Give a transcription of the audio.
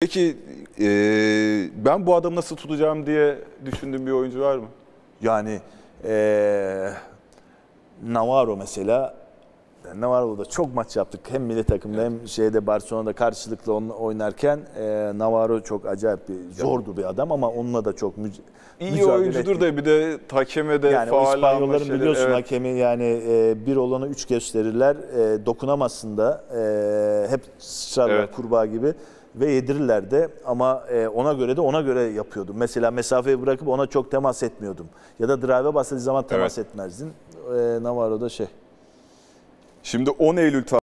Peki e, ben bu adamı nasıl tutacağım diye düşündüğün bir oyuncu var mı? Yani e, Navarro mesela Navarro'da çok maç yaptık. Hem milli takımda evet. hem şeyde Barcelona'da karşılıklı onunla oynarken e, Navarro çok acayip bir zordu bir adam ama onunla da çok müc- iyi oyuncudur ettik. da bir de hakeme de yani faal İspanyolların biliyorsun evet. hakemi yani e, bir olanı üç gösterirler. E, dokunamazsın da e, hep sıçrarlar evet. kurbağa gibi ve yedirirler ama e, ona göre de ona göre yapıyordum. Mesela mesafeyi bırakıp ona çok temas etmiyordum. Ya da drive'e bastığın zaman temas evet. etmezdin. E, Navarro'da şey. Şimdi 10 Eylül